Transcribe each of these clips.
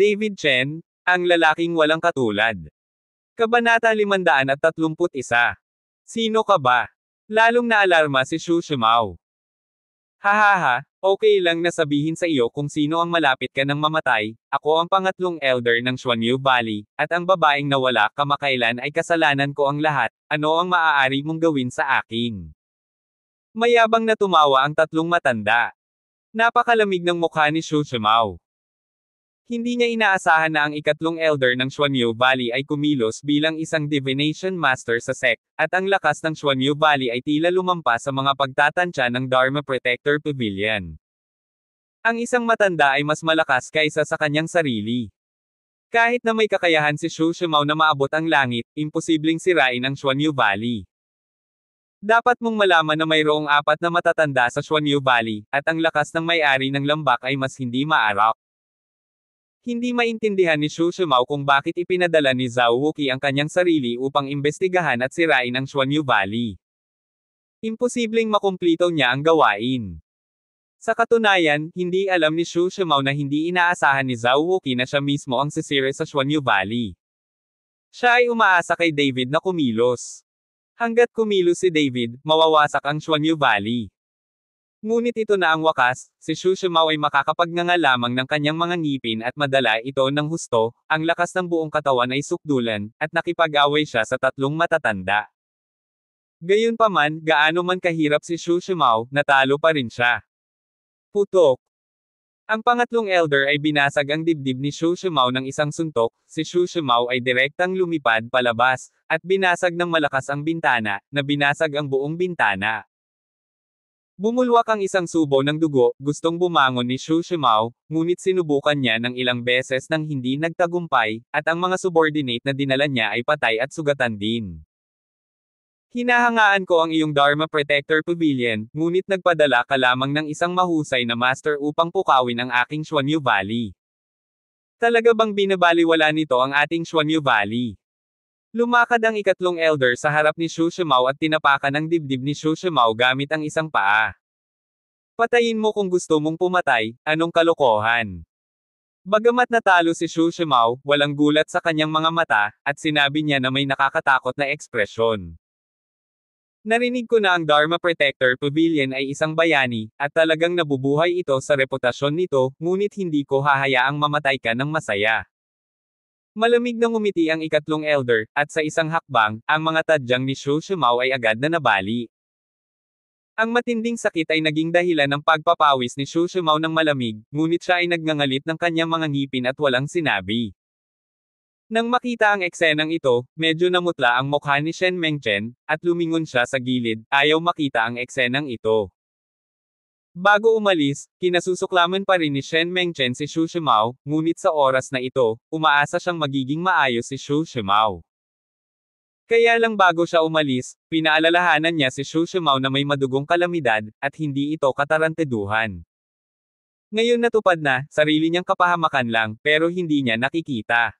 David Chen, ang lalaking walang katulad. Kabanata 531. Sino ka ba? Lalong naalarma si Xu Shumao. Hahaha, okay lang na sabihin sa iyo kung sino ang malapit ka ng mamatay, ako ang pangatlong elder ng Xuanyu Valley, at ang babaeng nawala kamakailan ay kasalanan ko ang lahat, ano ang maaari mong gawin sa akin? Mayabang na tumawa ang tatlong matanda. Napakalamig ng mukha ni Xu Shumao. Hindi niya inaasahan na ang ikatlong elder ng Xuanyu Valley ay kumilos bilang isang divination master sa sect, at ang lakas ng Xuanyu Valley ay tila lumampas sa mga pagtatansya ng Dharma Protector Pavilion. Ang isang matanda ay mas malakas kaysa sa kanyang sarili. Kahit na may kakayahan si Shu Shumao na maabot ang langit, imposibleng sirain ang Xuanyu Valley. Dapat mong malaman na mayroong apat na matatanda sa Xuanyu Valley, at ang lakas ng may-ari ng lambak ay mas hindi maarap. Hindi maintindihan ni Xu Shumao kung bakit ipinadala ni Zhao Wuqi ang kanyang sarili upang imbestigahan at sirain ang Xuanyu Valley. Imposibleng makumplito niya ang gawain. Sa katunayan, hindi alam ni Xu Shumao na hindi inaasahan ni Zhao Wuqi na siya mismo ang sisira sa Xuanyu Valley. Siya ay umaasa kay David na kumilos. Hanggat kumilos si David, mawawasak ang Xuanyu Valley. Ngunit ito na ang wakas, si Xu Shumao ay makakapagnganga lamang ng kanyang mga ngipin at madala ito ng husto, ang lakas ng buong katawan ay sukdulan, at nakipag-away siya sa tatlong matatanda. Gayunpaman, gaano man kahirap si Xu Shumao, natalo pa rin siya. Putok. Ang pangatlong elder ay binasag ang dibdib ni Xu Shumao ng isang suntok, si Xu Shumao ay direktang lumipad palabas, at binasag ng malakas ang bintana, na binasag ang buong bintana. Bumulwak ang isang subo ng dugo, gustong bumangon ni Xu Shimao, ngunit sinubukan niya ng ilang beses nang hindi nagtagumpay, at ang mga subordinate na dinala niya ay patay at sugatan din. Hinahangaan ko ang iyong Dharma Protector Pavilion, ngunit nagpadala ka lamang ng isang mahusay na master upang pukawin ang aking Xuanyu Valley. Talaga bang binabaliwala nito ang ating Xuanyu Valley? Lumakad ang ikatlong elder sa harap ni Shushamao at tinapakan ang dibdib ni Shushamao gamit ang isang paa. Patayin mo kung gusto mong pumatay, anong kalokohan. Bagamat natalo si Shushamao, walang gulat sa kanyang mga mata, at sinabi niya na may nakakatakot na ekspresyon. Narinig ko na ang Dharma Protector Pavilion ay isang bayani, at talagang nabubuhay ito sa reputasyon nito, ngunit hindi ko hahayaang mamatay ka ng masaya. Malamig na ngumiti ang ikatlong elder, at sa isang hakbang, ang mga tadyang ni Shu Shumao ay agad na nabali. Ang matinding sakit ay naging dahilan ng pagpapawis ni Shu Shumao ng malamig, ngunit siya ay nagngangalit ng kanyang mga ngipin at walang sinabi. Nang makita ang eksenang ito, medyo namutla ang mukha ni Shen Mengchen, at lumingon siya sa gilid, ayaw makita ang eksenang ito. Bago umalis, kinasusuklaman pa rin ni Shen Mengchen si Xu Shimao, ngunit sa oras na ito, umaasa siyang magiging maayos si Xu Shimao. Kaya lang bago siya umalis, pinaalalahanan niya si Xu Shimao na may madugong kalamidad, at hindi ito kataranteduhan. Ngayon natupad na, sarili niyang kapahamakan lang, pero hindi niya nakikita.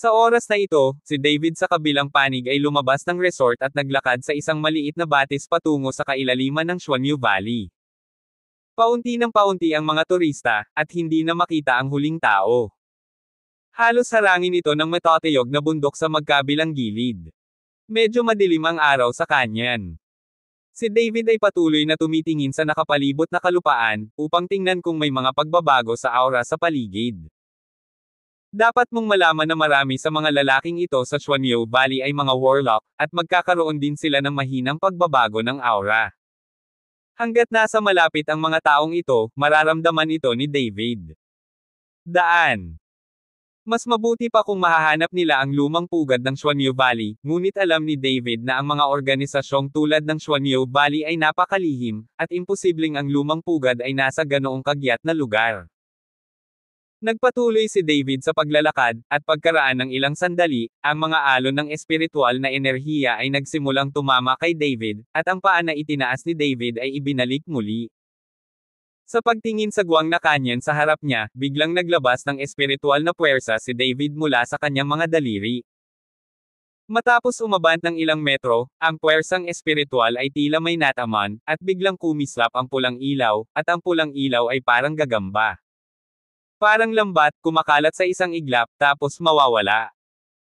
Sa oras na ito, si David sa kabilang panig ay lumabas ng resort at naglakad sa isang maliit na batis patungo sa kailaliman ng Xuanyu Valley. Paunti ng paunti ang mga turista, at hindi na makita ang huling tao. Halos harangin ito ng matatayog na bundok sa magkabilang gilid. Medyo madilim ang araw sa kanyan. Si David ay patuloy na tumitingin sa nakapalibot na kalupaan, upang tingnan kung may mga pagbabago sa aura sa paligid. Dapat mong malaman na marami sa mga lalaking ito sa Chuanyo Valley ay mga warlock, at magkakaroon din sila ng mahinang pagbabago ng aura. Hanggat nasa malapit ang mga taong ito, mararamdaman ito ni David. Daan. Mas mabuti pa kung mahahanap nila ang lumang pugad ng Shuanyu Valley, ngunit alam ni David na ang mga organisasyong tulad ng Shuanyu Valley ay napakalihim, at imposibleng ang lumang pugad ay nasa ganoong kagyat na lugar. Nagpatuloy si David sa paglalakad, at pagkaraan ng ilang sandali, ang mga alon ng espiritual na enerhiya ay nagsimulang tumama kay David, at ang paa na itinaas ni David ay ibinalik muli. Sa pagtingin sa guwang na kanyon sa harap niya, biglang naglabas ng espiritual na puwersa si David mula sa kanyang mga daliri. Matapos umabant ng ilang metro, ang puwersang espiritual ay tila may nataman, at biglang kumislap ang pulang ilaw, at ang pulang ilaw ay parang gagamba. Parang lambat, kumakalat sa isang iglap, tapos mawawala.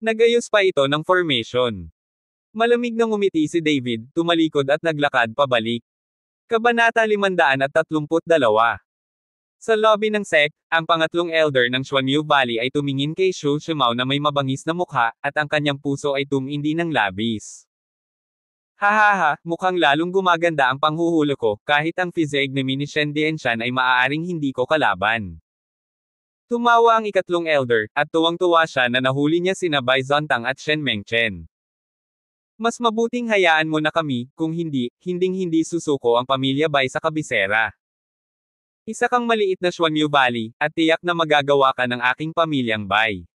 Nagayos pa ito ng formation. Malamig nang umiti si David, tumalikod at naglakad pabalik. Kabanata 532. Sa lobby ng sect, ang pangatlong elder ng Xuanyu Valley ay tumingin kay Shu Shimao na may mabangis na mukha, at ang kanyang puso ay tumindi ng labis. Hahaha, mukhang lalong gumaganda ang panghuhulo ko, kahit ang physique ni Shen Dianshan ay maaaring hindi ko kalaban. Tumawa ang ikatlong elder, at tuwang-tuwa siya na nahuli niya sina Byzantang at Shen Mengchen. Mas mabuting hayaan mo na kami, kung hindi, hinding-hindi susuko ang pamilya Bai sa kabisera. Isa kang maliit na Xuanyu Valley, at tiyak na magagawa ka ng aking pamilyang Bai.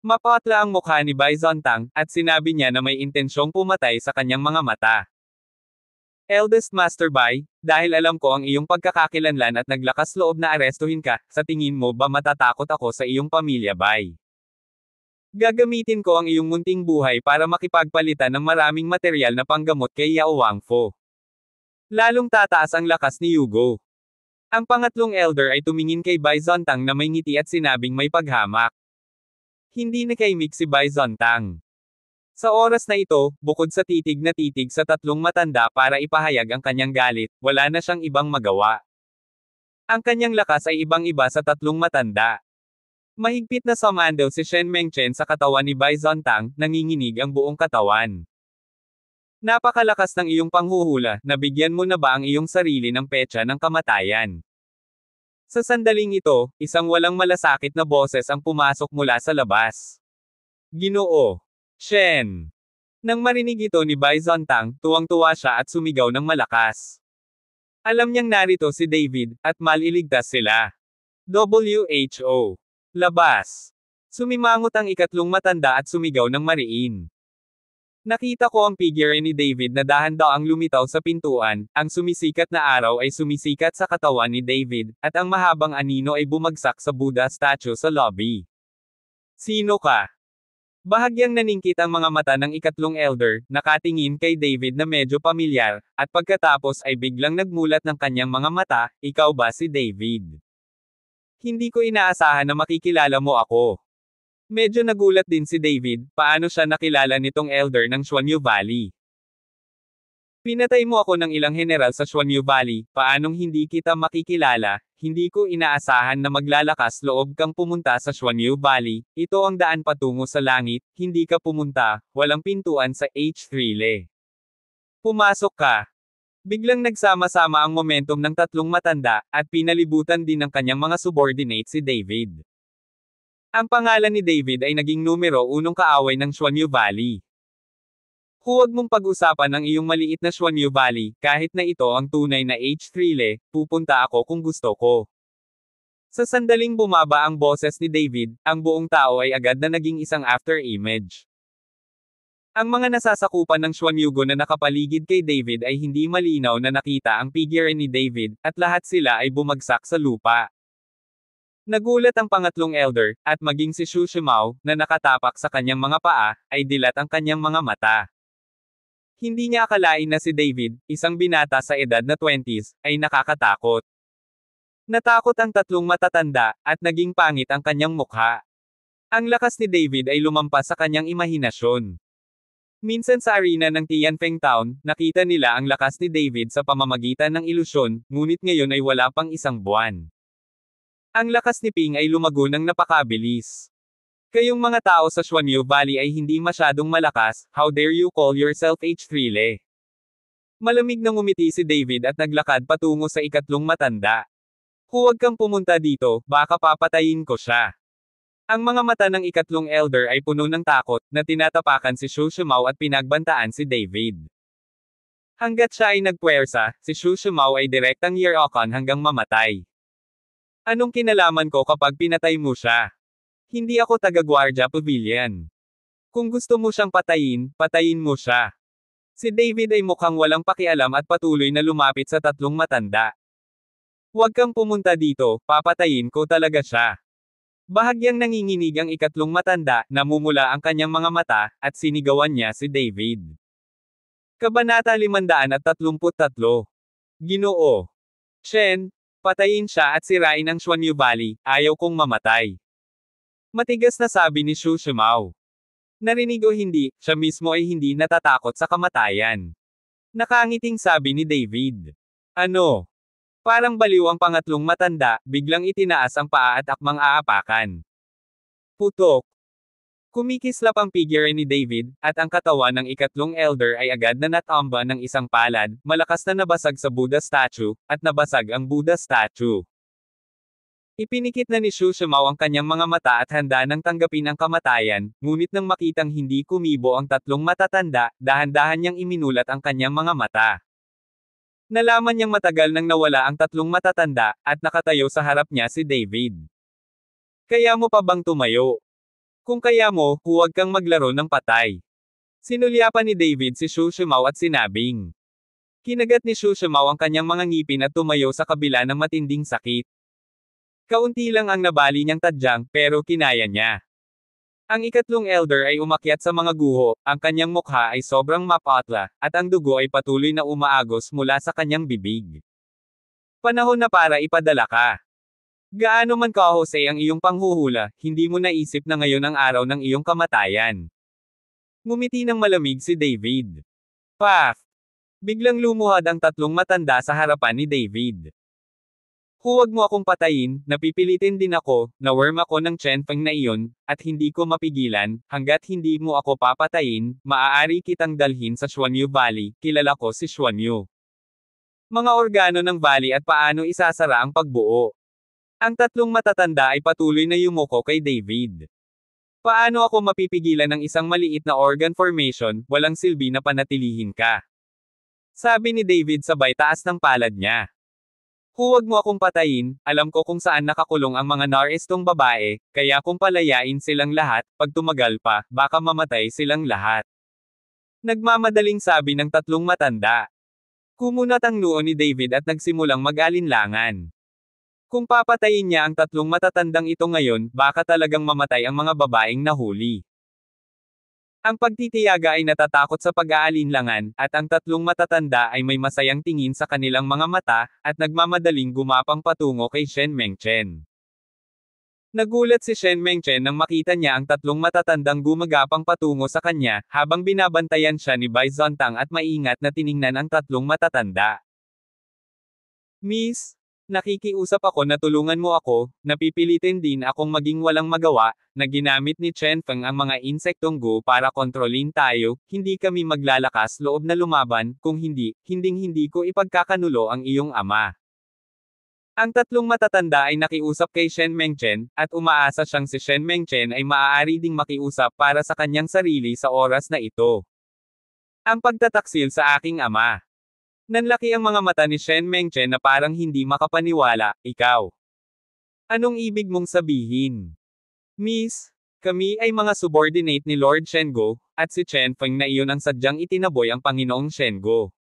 Mapatla ang mukha ni Bai Zontang, at sinabi niya na may intensyong pumatay sa kanyang mga mata. Eldest Master Bai, dahil alam ko ang iyong pagkakakilanlan at naglakas loob na arestuhin ka, sa tingin mo ba matatakot ako sa iyong pamilya Bai? Gagamitin ko ang iyong munting buhay para makipagpalitan ng maraming material na panggamot kay Yao Wangfo. Lalong tataas ang lakas ni Yugo. Ang pangatlong elder ay tumingin kay Bai Zontang na may ngiti at sinabing may paghamak. Hindi na kay Mix si Bai Zontang. Sa oras na ito, bukod sa titig na titig sa tatlong matanda para ipahayag ang kanyang galit, wala na siyang ibang magawa. Ang kanyang lakas ay ibang-iba sa tatlong matanda. Mahigpit na samaan daw si Shen Mengchen sa katawan ni Bai Zontang, nanginginig ang buong katawan. Napakalakas ng iyong panghuhula, nabigyan mo na ba ang iyong sarili ng petsa ng kamatayan? Sa sandaling ito, isang walang malasakit na boses ang pumasok mula sa labas. Ginoo, Chen. Nang marinig ito ni Byzantang, tuwang-tuwa siya at sumigaw ng malakas. Alam niyang narito si David, at maliligtas sila. WHO. Labas. Sumimangot ang ikatlong matanda at sumigaw ng mariin. Nakita ko ang figure ni David na dahan daw ang lumitaw sa pintuan, ang sumisikat na araw ay sumisikat sa katawan ni David, at ang mahabang anino ay bumagsak sa Buddha statue sa lobby. Sino ka? Bahagyang naningkit ang mga mata ng ikatlong elder, nakatingin kay David na medyo pamilyar, at pagkatapos ay biglang nagmulat ng kanyang mga mata, ikaw ba si David? Hindi ko inaasahan na makikilala mo ako. Medyo nagulat din si David, paano siya nakilala nitong elder ng Xuanyu Valley. Pinatay mo ako ng ilang general sa Xuanyu Valley, paanong hindi kita makikilala, hindi ko inaasahan na maglalakas loob kang pumunta sa Xuanyu Valley, ito ang daan patungo sa langit, hindi ka pumunta, walang pintuan sa H3 Le. Pumasok ka. Biglang nagsama-sama ang momentum ng tatlong matanda, at pinalibutan din ng kanyang mga subordinate si David. Ang pangalan ni David ay naging numero unong kaaway ng Xuanyu Valley. Huwag mong pag-usapan ang iyong maliit na Xuanyu Valley, kahit na ito ang tunay na h 3 le, pupunta ako kung gusto ko. Sa sandaling bumaba ang boses ni David, ang buong tao ay agad na naging isang after-image. Ang mga nasasakupan ng Xuanyugo na nakapaligid kay David ay hindi malinaw na nakita ang figure ni David, at lahat sila ay bumagsak sa lupa. Nagulat ang pangatlong elder, at maging si Shu na nakatapak sa kanyang mga paa, ay dilat ang kanyang mga mata. Hindi niya akalain na si David, isang binata sa edad na 20s, ay nakakatakot. Natakot ang tatlong matatanda, at naging pangit ang kanyang mukha. Ang lakas ni David ay lumampas sa kanyang imahinasyon. Minsan sa arena ng Tianfeng Town, nakita nila ang lakas ni David sa pamamagitan ng ilusyon, ngunit ngayon ay wala pang isang buwan. Ang lakas ni Ping ay lumago ng napakabilis. Kayong mga tao sa Xuanyu Valley ay hindi masyadong malakas, how dare you call yourself H3Le. Malamig na ngumiti si David at naglakad patungo sa ikatlong matanda. Huwag kang pumunta dito, baka papatayin ko siya. Ang mga mata ng ikatlong elder ay puno ng takot, na tinatapakan si Shu Shumao at pinagbantaan si David. Hanggat siya ay nagpuwersa, si Shu Shumao ay direktang Yerokan hanggang mamatay. Anong kinalaman ko kapag pinatay mo siya? Hindi ako taga-Guardia Pavilion. Kung gusto mo siyang patayin, patayin mo siya. Si David ay mukhang walang pakialam at patuloy na lumapit sa tatlong matanda. Huwag kang pumunta dito, papatayin ko talaga siya. Bahagyang nanginginig ang ikatlong matanda, namumula ang kanyang mga mata, at sinigawan niya si David. Kabanata 533. Ginoo. Chen, patayin siya at sirain ang Xuanyu Valley, ayaw kong mamatay. Matigas na sabi ni Shu Shumao. Narinig o hindi, siya mismo ay hindi natatakot sa kamatayan. Nakangiting sabi ni David. Ano? Parang baliw ang pangatlong matanda, biglang itinaas ang paa at akmang aapakan. Putok. Kumikislap ang figure ni David, at ang katawan ng ikatlong elder ay agad na natamba ng isang palad, malakas na nabasag sa Buddha statue, at nabasag ang Buddha statue. Ipinikit na ni Shushamao ang kanyang mga mata at handa nang tanggapin ang kamatayan, ngunit nang makitang hindi kumibo ang tatlong matatanda, dahan-dahan niyang iminulat ang kanyang mga mata. Nalaman niyang matagal nang nawala ang tatlong matatanda, at nakatayo sa harap niya si David. Kaya mo pa bang tumayo? Kung kaya mo, huwag kang maglaro ng patay. Sinulyapan ni David si Shushamao at sinabing. Kinagat ni Shushamao ang kanyang mga ngipin at tumayo sa kabila ng matinding sakit. Kaunti lang ang nabali niyang tadyang, pero kinaya niya. Ang ikatlong elder ay umakyat sa mga guho, ang kanyang mukha ay sobrang mapatla, at ang dugo ay patuloy na umaagos mula sa kanyang bibig. Panahon na para ipadala ka. Gaano man ka Jose ang iyong panghuhula, hindi mo naisip na ngayon ang araw ng iyong kamatayan. Ngumiti ng malamig si David. Path! Biglang lumuhad ang tatlong matanda sa harapan ni David. Huwag mo akong patayin, napipilitin din ako, na-worm ako ng Feng na iyon, at hindi ko mapigilan, hanggat hindi mo ako papatayin, maaari kitang dalhin sa Xuanyu Valley, kilala ko si Xuanyu. Mga organo ng valley at paano isasara ang pagbuo. Ang tatlong matatanda ay patuloy na yumuko kay David. Paano ako mapipigilan ng isang maliit na organ formation, walang silbi na panatilihin ka? Sabi ni David sabay taas ng palad niya. Huwag mo akong patayin, alam ko kung saan nakakulong ang mga naristong babae, kaya kung palayain silang lahat, pag tumagal pa, baka mamatay silang lahat. Nagmamadaling sabi ng tatlong matanda. Kumunat ang noo ni David at nagsimulang mag-alinlangan. Kung papatayin niya ang tatlong matatandang ito ngayon, baka talagang mamatay ang mga babaeng nahuli. Ang pagtitiyaga ay natatakot sa pag-aalinlangan, at ang tatlong matatanda ay may masayang tingin sa kanilang mga mata, at nagmamadaling gumapang patungo kay Shen Mengchen. Nagulat si Shen Mengchen nang makita niya ang tatlong matatandang gumagapang patungo sa kanya, habang binabantayan siya ni Bai Zontang at maingat na tiningnan ang tatlong matatanda. Miss, Nakikiusap ako na tulungan mo ako, napipilitin din akong maging walang magawa, na ginamit ni Chen Feng ang mga insektong Gu para kontrolin tayo, hindi kami maglalakas loob na lumaban, kung hindi, hinding-hindi ko ipagkakanulo ang iyong ama. Ang tatlong matatanda ay nakiusap kay Shen Mengchen, at umaasa siyang si Shen Mengchen ay maaari ding makiusap para sa kanyang sarili sa oras na ito. Ang pagtataksil sa aking ama. Nanlaki ang mga mata ni Shen Mengchen na parang hindi makapaniwala, ikaw. Anong ibig mong sabihin? Miss, kami ay mga subordinate ni Lord Shengo, at si Chen Feng na iyon ang sadyang itinaboy ang Panginoong Shengo.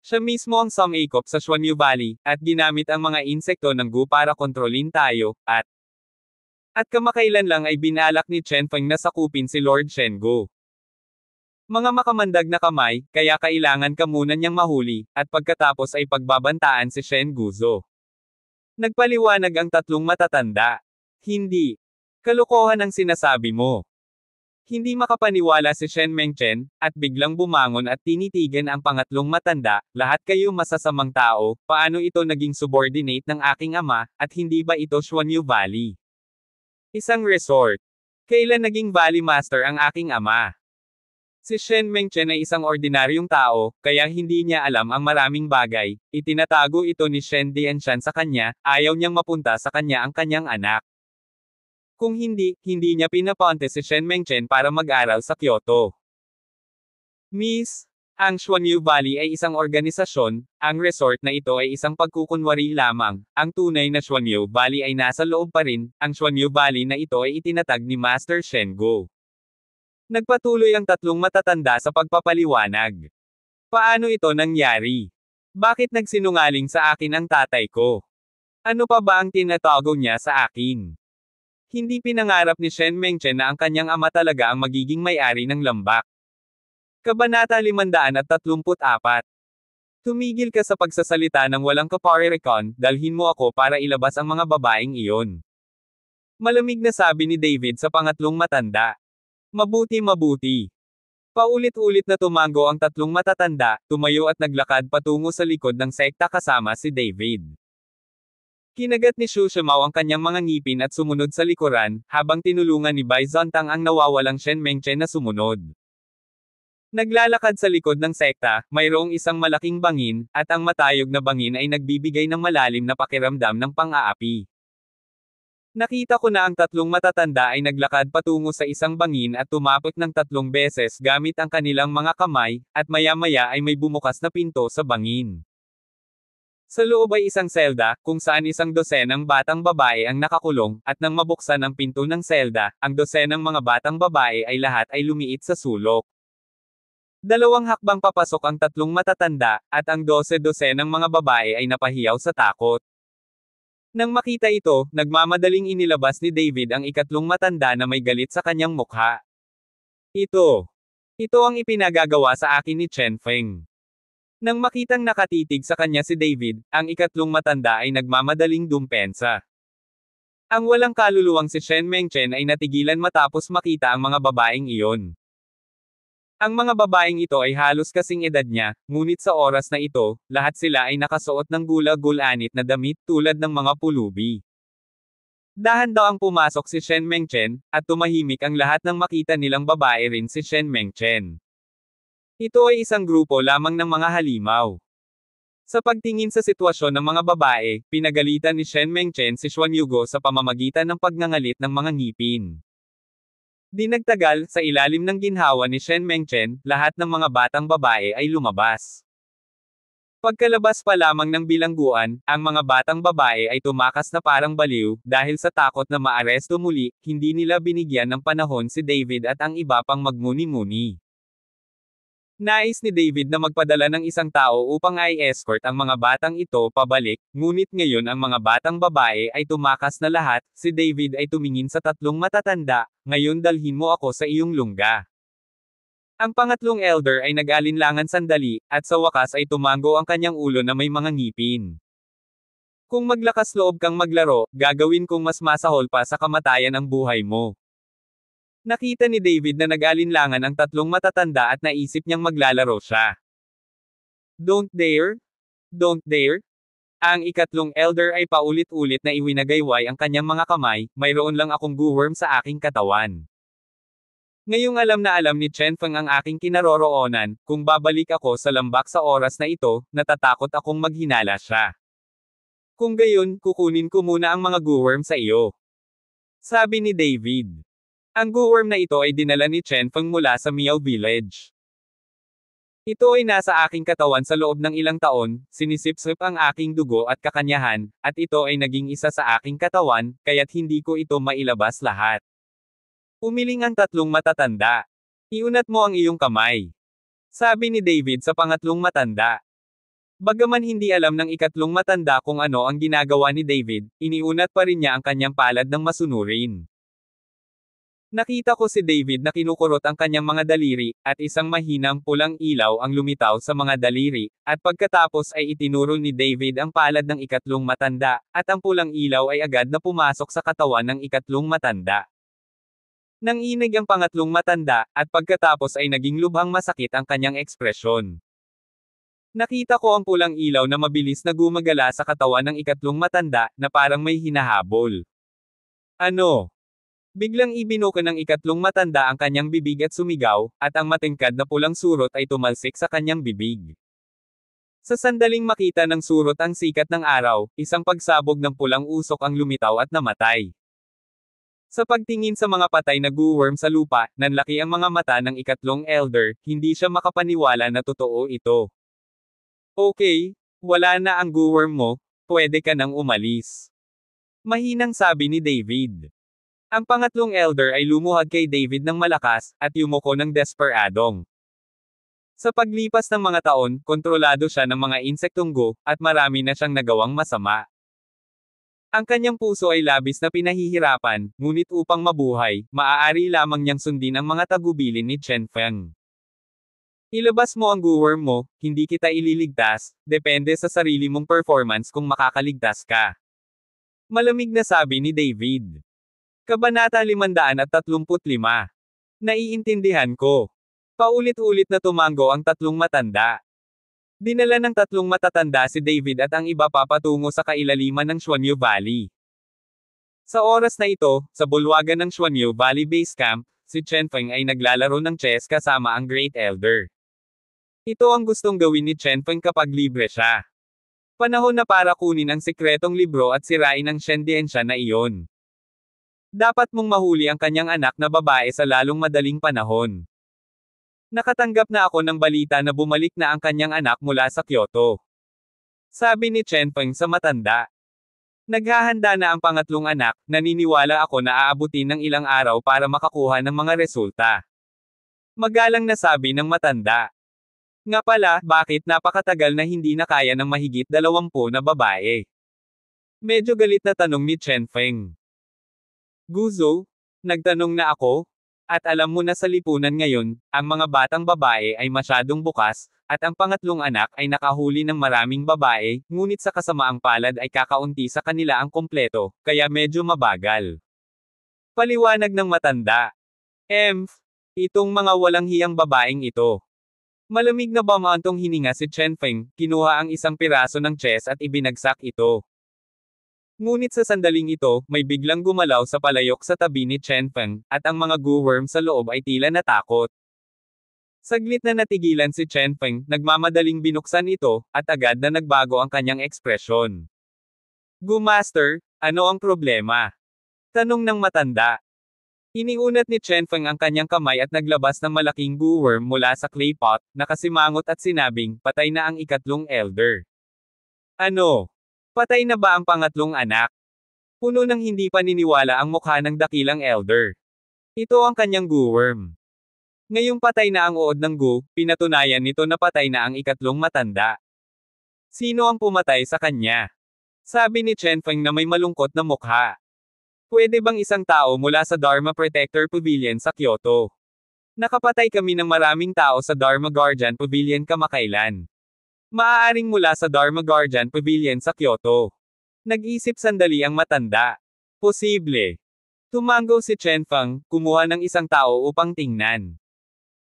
Siya mismo ang sumakop sa Xuanyu Valley, at ginamit ang mga insekto ng Gu para kontrolin tayo, at at kamakailan lang ay binalak ni Chen Feng na sakupin si Lord Shengo. Mga makamandag na kamay, kaya kailangan ka muna niyang mahuli, at pagkatapos ay pagbabantaan si Shen Guzo. Nagpaliwanag ang tatlong matatanda. Hindi. Kalokohan ang sinasabi mo. Hindi makapaniwala si Shen Mengchen, at biglang bumangon at tinitigan ang pangatlong matanda, lahat kayo masasamang tao, paano ito naging subordinate ng aking ama, at hindi ba ito Xuanyu Valley? Isang resort. Kailan naging Valley Master ang aking ama? Si Shen Mengchen ay isang ordinaryong tao, kaya hindi niya alam ang maraming bagay. Itinatago ito ni Shen Dianshan sa kanya, ayaw niyang mapunta sa kanya ang kanyang anak. Kung hindi, hindi niya pinaponte si Shen Mengchen para mag-aral sa Kyoto. Miss, ang Xuanyu Valley ay isang organisasyon, ang resort na ito ay isang pagkukunwari lamang. Ang tunay na Xuanyu Valley ay nasa loob pa rin, ang Xuanyu Valley na ito ay itinatag ni Master Shen Go. Nagpatuloy ang tatlong matatanda sa pagpapaliwanag. Paano ito nangyari? Bakit nagsinungaling sa akin ang tatay ko? Ano pa ba ang tinatago niya sa akin? Hindi pinangarap ni Shen Mengchen na ang kanyang ama talaga ang magiging may-ari ng lambak. Kabanata 534 Tumigil ka sa pagsasalita ng walang kaparirikon, dalhin mo ako para ilabas ang mga babaeng iyon. Malamig na sabi ni David sa pangatlong matanda. Mabuti-mabuti. Paulit-ulit na tumango ang tatlong matatanda, tumayo at naglakad patungo sa likod ng sekta kasama si David. Kinagat ni Shushamaw ang kanyang mga ngipin at sumunod sa likuran, habang tinulungan ni Byzantang ang nawawalang Shen Mengchen na sumunod. Naglalakad sa likod ng sekta, mayroong isang malaking bangin, at ang matayog na bangin ay nagbibigay ng malalim na pakiramdam ng pang-aapi. Nakita ko na ang tatlong matatanda ay naglakad patungo sa isang bangin at tumapot ng tatlong beses gamit ang kanilang mga kamay, at maya-maya ay may bumukas na pinto sa bangin. Sa loob ay isang selda, kung saan isang dosenang batang babae ang nakakulong, at nang mabuksan ang pinto ng selda, ang dosenang mga batang babae ay lahat ay lumiit sa sulok. Dalawang hakbang papasok ang tatlong matatanda, at ang dose ng mga babae ay napahiyaw sa takot. Nang makita ito, nagmamadaling inilabas ni David ang ikatlong matanda na may galit sa kanyang mukha. Ito. Ito ang ipinagagawa sa akin ni Chen Feng. Nang makitang nakatitig sa kanya si David, ang ikatlong matanda ay nagmamadaling dumpensa. Ang walang kaluluwang si Shen Mengchen ay natigilan matapos makita ang mga babaeng iyon. Ang mga babaeng ito ay halos kasing edad niya, ngunit sa oras na ito, lahat sila ay nakasuot ng gula-gulanit na damit tulad ng mga pulubi. Dahan daw ang pumasok si Shen Mengchen, at tumahimik ang lahat ng makita nilang babae rin si Shen Mengchen. Ito ay isang grupo lamang ng mga halimaw. Sa pagtingin sa sitwasyon ng mga babae, pinagalitan ni Shen Mengchen si Xuan Yugo sa pamamagitan ng pagngangalit ng mga ngipin. Di nagtagal, sa ilalim ng ginhawa ni Shen Mengchen, lahat ng mga batang babae ay lumabas. Pagkalabas pa lamang ng bilangguan, ang mga batang babae ay tumakas na parang baliw, dahil sa takot na maaresto muli, hindi nila binigyan ng panahon si David at ang iba pang magmuni-muni. Nais ni David na magpadala ng isang tao upang i-escort ang mga batang ito pabalik, ngunit ngayon ang mga batang babae ay tumakas na lahat, si David ay tumingin sa tatlong matatanda, ngayon dalhin mo ako sa iyong lungga. Ang pangatlong elder ay nag-alinlangan sandali, at sa wakas ay tumango ang kanyang ulo na may mga ngipin. Kung maglakas loob kang maglaro, gagawin kong mas masahol pa sa kamatayan ang buhay mo. Nakita ni David na nag-alinlangan ang tatlong matatanda at naisip niyang maglalaro siya. Don't dare? Don't dare? Ang ikatlong elder ay paulit-ulit na iwinagayway ang kanyang mga kamay, mayroon lang akong guworm sa aking katawan. Ngayong alam na alam ni Chen Feng ang aking kinaroroonan, kung babalik ako sa lambak sa oras na ito, natatakot akong maghinala siya. Kung gayon, kukunin ko muna ang mga guworm sa iyo. Sabi ni David. Ang guworm na ito ay dinala ni Chen Feng mula sa Miao Village. Ito ay nasa aking katawan sa loob ng ilang taon, sinisipsip ang aking dugo at kakanyahan, at ito ay naging isa sa aking katawan, kaya't hindi ko ito mailabas lahat. Umiling ang tatlong matatanda. Iunat mo ang iyong kamay. Sabi ni David sa pangatlong matanda. Bagaman hindi alam ng ikatlong matanda kung ano ang ginagawa ni David, iniunat pa rin niya ang kanyang palad ng masunurin. Nakita ko si David na kinukurot ang kanyang mga daliri, at isang mahinang pulang ilaw ang lumitaw sa mga daliri, at pagkatapos ay itinuro ni David ang palad ng ikatlong matanda, at ang pulang ilaw ay agad na pumasok sa katawan ng ikatlong matanda. Nang inig ang pangatlong matanda, at pagkatapos ay naging lubhang masakit ang kanyang ekspresyon. Nakita ko ang pulang ilaw na mabilis na gumagala sa katawan ng ikatlong matanda, na parang may hinahabol. Ano? Biglang ibinuka ng ikatlong matanda ang kanyang bibig at sumigaw, at ang matingkad na pulang surot ay tumalsik sa kanyang bibig. Sa sandaling makita ng surot ang sikat ng araw, isang pagsabog ng pulang usok ang lumitaw at namatay. Sa pagtingin sa mga patay na guworm sa lupa, nanlaki ang mga mata ng ikatlong elder, hindi siya makapaniwala na totoo ito. Okay, wala na ang guworm mo, pwede ka nang umalis. Mahinang sabi ni David. Ang pangatlong elder ay lumuhad kay David ng malakas, at yumuko ng desperadong. Sa paglipas ng mga taon, kontrolado siya ng mga insektunggo, at marami na siyang nagawang masama. Ang kanyang puso ay labis na pinahihirapan, ngunit upang mabuhay, maaari lamang niyang sundin ang mga tagubilin ni Chen Feng. Ilabas mo ang guwer mo, hindi kita ililigtas, depende sa sarili mong performance kung makakaligtas ka. Malamig na sabi ni David. Kabanata 535. Naiintindihan ko. Paulit-ulit na tumango ang tatlong matanda. Dinala ng tatlong matatanda si David at ang iba papatungo sa kailaliman ng Xuanyu Valley. Sa oras na ito, sa bulwagan ng Xuanyu Valley Base Camp, si Chen Feng ay naglalaro ng chess kasama ang Great Elder. Ito ang gustong gawin ni Chen Feng kapag libre siya. Panahon na para kunin ang sikretong libro at sirain ang Shendiensha na iyon. Dapat mong mahuli ang kanyang anak na babae sa lalong madaling panahon. Nakatanggap na ako ng balita na bumalik na ang kanyang anak mula sa Kyoto. Sabi ni Chen Peng sa matanda. Naghahanda na ang pangatlong anak, naniniwala ako na aabutin ng ilang araw para makakuha ng mga resulta. Magalang na sabi ng matanda. Nga pala, bakit napakatagal na hindi na kaya ng mahigit dalawampu na babae? Medyo galit na tanong ni Chen Feng. Guzo, nagtanong na ako, at alam mo na sa lipunan ngayon, ang mga batang babae ay masyadong bukas, at ang pangatlong anak ay nakahuli ng maraming babae, ngunit sa kasamaang palad ay kakaunti sa kanila ang kompleto, kaya medyo mabagal. Paliwanag ng matanda. Emph, itong mga walang hiyang babaeng ito. Malamig na bamantong hininga si Chen Feng, kinuha ang isang piraso ng chess at ibinagsak ito. Ngunit sa sandaling ito, may biglang gumalaw sa palayok sa tabi ni Chen Feng, at ang mga guworm sa loob ay tila natakot. Saglit na natigilan si Chen Feng, nagmamadaling binuksan ito, at agad na nagbago ang kanyang ekspresyon. Gumaster, ano ang problema? Tanong ng matanda. Iniunat ni Chen Feng ang kanyang kamay at naglabas ng malaking guworm mula sa clay pot, nakasimangot at sinabing, patay na ang ikatlong elder. Ano? Patay na ba ang pangatlong anak? Puno ng hindi paniniwala ang mukha ng dakilang elder. Ito ang kanyang guworm. Ngayong patay na ang uod ng gu, pinatunayan nito na patay na ang ikatlong matanda. Sino ang pumatay sa kanya? Sabi ni Chen Feng na may malungkot na mukha. Pwede bang isang tao mula sa Dharma Protector Pavilion sa Kyoto? Nakapatay kami ng maraming tao sa Dharma Guardian Pavilion kamakailan. Maaaring mula sa Dharma Guardian Pavilion sa Kyoto. Nag-isip sandali ang matanda. Posible. Tumango si Chen Fang, kumuha ng isang tao upang tingnan.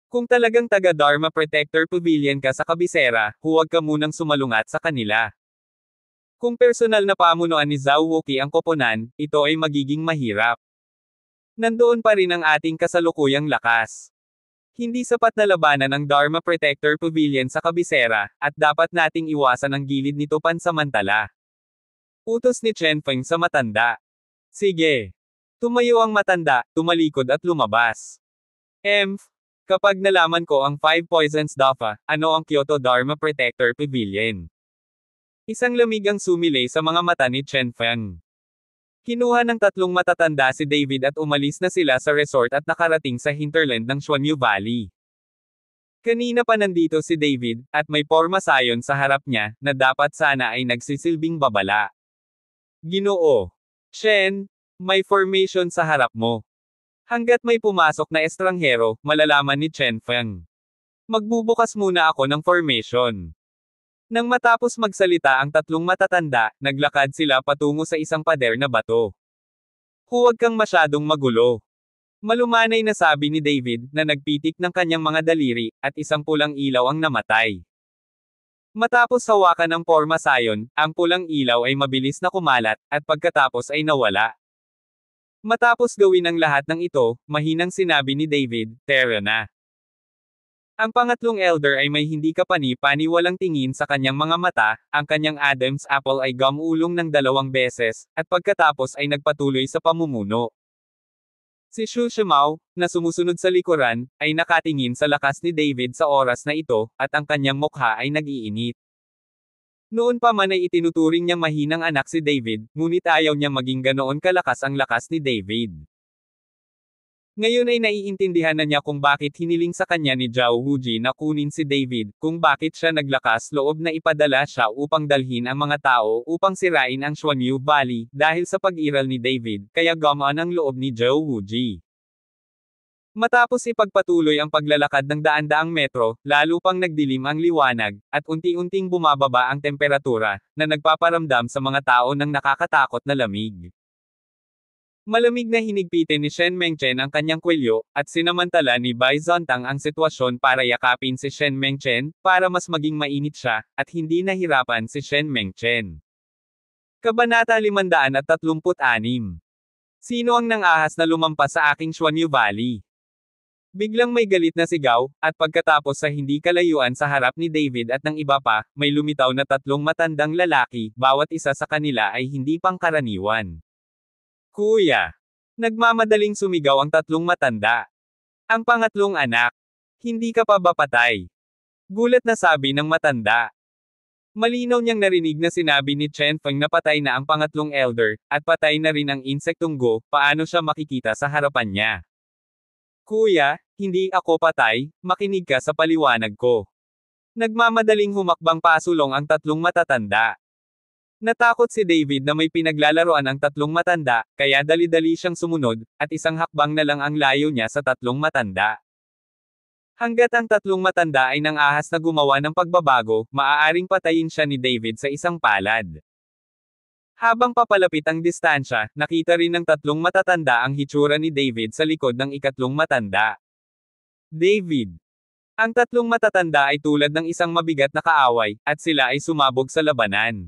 Kung talagang taga-Dharma Protector Pavilion ka sa kabisera, huwag ka munang sumalungat sa kanila. Kung personal na pamunuan ni Zhao Wuqi ang koponan, ito ay magiging mahirap. Nandoon pa rin ang ating kasalukuyang lakas. Hindi sapat na labanan ang Dharma Protector Pavilion sa kabisera, at dapat nating iwasan ang gilid nito pansamantala. Utos ni Chen Feng sa matanda. Sige. Tumayo ang matanda, tumalikod at lumabas. Emph, Kapag nalaman ko ang Five Poisons Dafa, ano ang Kyoto Dharma Protector Pavilion? Isang lamig sumilay sa mga mata ni Chen Feng. Kinuha ng tatlong matatanda si David at umalis na sila sa resort at nakarating sa hinterland ng Xuanyu Valley. Kanina pa nandito si David, at may porma sayon sa harap niya, na dapat sana ay nagsisilbing babala. Ginoo. Shen, may formation sa harap mo. Hanggat may pumasok na estranghero, malalaman ni Chen Feng. Magbubukas muna ako ng formation. Nang matapos magsalita ang tatlong matatanda, naglakad sila patungo sa isang pader na bato. Huwag kang masyadong magulo. Malumanay na sabi ni David na nagpitik ng kanyang mga daliri, at isang pulang ilaw ang namatay. Matapos hawakan ng porma sayon, ang pulang ilaw ay mabilis na kumalat, at pagkatapos ay nawala. Matapos gawin ang lahat ng ito, mahinang sinabi ni David, Tera na. Ang pangatlong elder ay may hindi kapani-paniwalang tingin sa kanyang mga mata, ang kanyang Adam's apple ay gamulong ng dalawang beses, at pagkatapos ay nagpatuloy sa pamumuno. Si Shu Shimao, na sumusunod sa likuran, ay nakatingin sa lakas ni David sa oras na ito, at ang kanyang mukha ay nagiinit. Noon pa man ay itinuturing niyang mahinang anak si David, ngunit ayaw niyang maging ganoon kalakas ang lakas ni David. Ngayon ay naiintindihan na niya kung bakit hiniling sa kanya ni Zhao Wuji na kunin si David, kung bakit siya naglakas loob na ipadala siya upang dalhin ang mga tao upang sirain ang Xuanyu Valley, dahil sa pag-iral ni David, kaya gamaan ang loob ni Zhao Wuji. Matapos ipagpatuloy ang paglalakad ng daan-daang metro, lalo pang nagdilim ang liwanag, at unti-unting bumababa ang temperatura, na nagpaparamdam sa mga tao ng nakakatakot na lamig. Malamig na hinigpitin ni Shen Mengchen ang kanyang kwelyo, at sinamantala ni Bai Zontang ang sitwasyon para yakapin si Shen Mengchen, para mas maging mainit siya, at hindi nahirapan si Shen Mengchen. Kabanata 536 Sino ang nangahas na lumampas sa aking Xuanyu Valley? Biglang may galit na sigaw, at pagkatapos sa hindi kalayuan sa harap ni David at ng iba pa, may lumitaw na tatlong matandang lalaki, bawat isa sa kanila ay hindi pangkaraniwan. Kuya. Nagmamadaling sumigaw ang tatlong matanda. Ang pangatlong anak. Hindi ka pa ba patay? Gulat na sabi ng matanda. Malinaw niyang narinig na sinabi ni Chen Feng na patay na ang pangatlong elder, at patay na rin ang insektong go, paano siya makikita sa harapan niya. Kuya, hindi ako patay, makinig ka sa paliwanag ko. Nagmamadaling humakbang pasulong ang tatlong matatanda. Natakot si David na may pinaglalaroan ang tatlong matanda, kaya dali-dali siyang sumunod, at isang hakbang na lang ang layo niya sa tatlong matanda. Hanggat ang tatlong matanda ay nang ahas na gumawa ng pagbabago, maaaring patayin siya ni David sa isang palad. Habang papalapit ang distansya, nakita rin ng tatlong matatanda ang hitsura ni David sa likod ng ikatlong matanda. David. Ang tatlong matatanda ay tulad ng isang mabigat na kaaway, at sila ay sumabog sa labanan.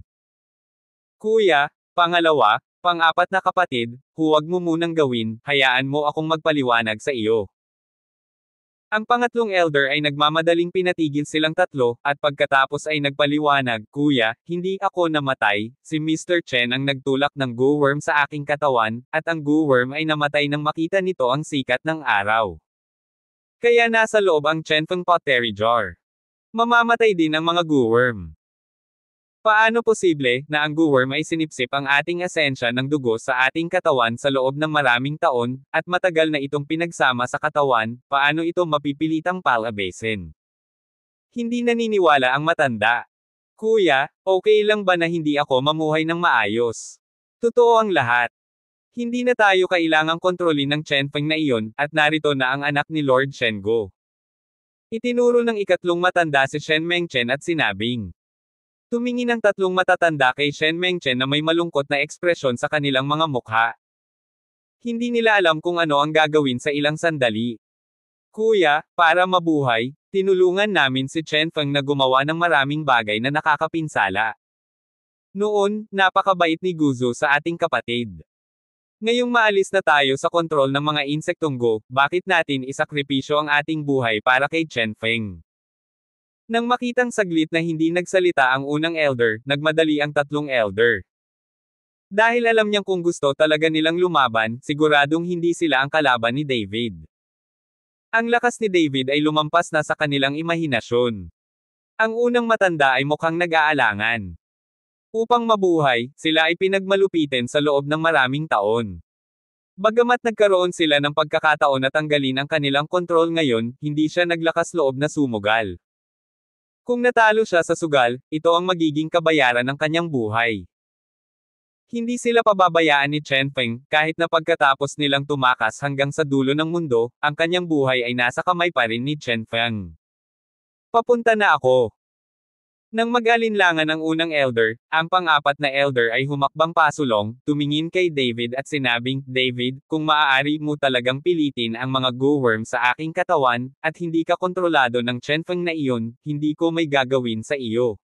Kuya, pangalawa, pang-apat na kapatid, huwag mo munang gawin, hayaan mo akong magpaliwanag sa iyo. Ang pangatlong elder ay nagmamadaling pinatigil silang tatlo, at pagkatapos ay nagpaliwanag, Kuya, hindi ako namatay, si Mr. Chen ang nagtulak ng goo worm sa aking katawan, at ang goo worm ay namatay nang makita nito ang sikat ng araw. Kaya nasa loob ang Chen Feng Pottery Jar. Mamamatay din ang mga goo worm Paano posible na ang guwerm ay sinipsip ang ating asensya ng dugo sa ating katawan sa loob ng maraming taon, at matagal na itong pinagsama sa katawan, paano ito mapipilitang palabasin? Hindi naniniwala ang matanda. Kuya, okay lang ba na hindi ako mamuhay ng maayos? Totoo ang lahat. Hindi na tayo kailangang kontrolin ng Chen Feng na iyon, at narito na ang anak ni Lord Shengo. Itinuro ng ikatlong matanda si Shen Mengchen at sinabing, Tumingin ang tatlong matatanda kay Shen Mengchen na may malungkot na ekspresyon sa kanilang mga mukha. Hindi nila alam kung ano ang gagawin sa ilang sandali. Kuya, para mabuhay, tinulungan namin si Chen Feng na gumawa ng maraming bagay na nakakapinsala. Noon, napakabait ni Guzu sa ating kapatid. Ngayong maalis na tayo sa kontrol ng mga go, bakit natin isakripisyo ang ating buhay para kay Chen Feng? Nang makitang saglit na hindi nagsalita ang unang elder, nagmadali ang tatlong elder. Dahil alam niyang kung gusto talaga nilang lumaban, siguradong hindi sila ang kalaban ni David. Ang lakas ni David ay lumampas na sa kanilang imahinasyon. Ang unang matanda ay mukhang nag-aalangan. Upang mabuhay, sila ay pinagmalupitin sa loob ng maraming taon. Bagamat nagkaroon sila ng pagkakataon na tanggalin ang kanilang kontrol ngayon, hindi siya naglakas loob na sumugal. Kung natalo siya sa sugal, ito ang magiging kabayaran ng kanyang buhay. Hindi sila pababayaan ni Chen Feng, kahit na pagkatapos nilang tumakas hanggang sa dulo ng mundo, ang kanyang buhay ay nasa kamay pa rin ni Chen Feng. Papunta na ako. Nang mag-alinlangan ang unang elder, ang pang-apat na elder ay humakbang pasulong, tumingin kay David at sinabing, David, kung maaari mo talagang pilitin ang mga go-worm sa aking katawan, at hindi ka kontrolado ng chenfeng na iyon, hindi ko may gagawin sa iyo.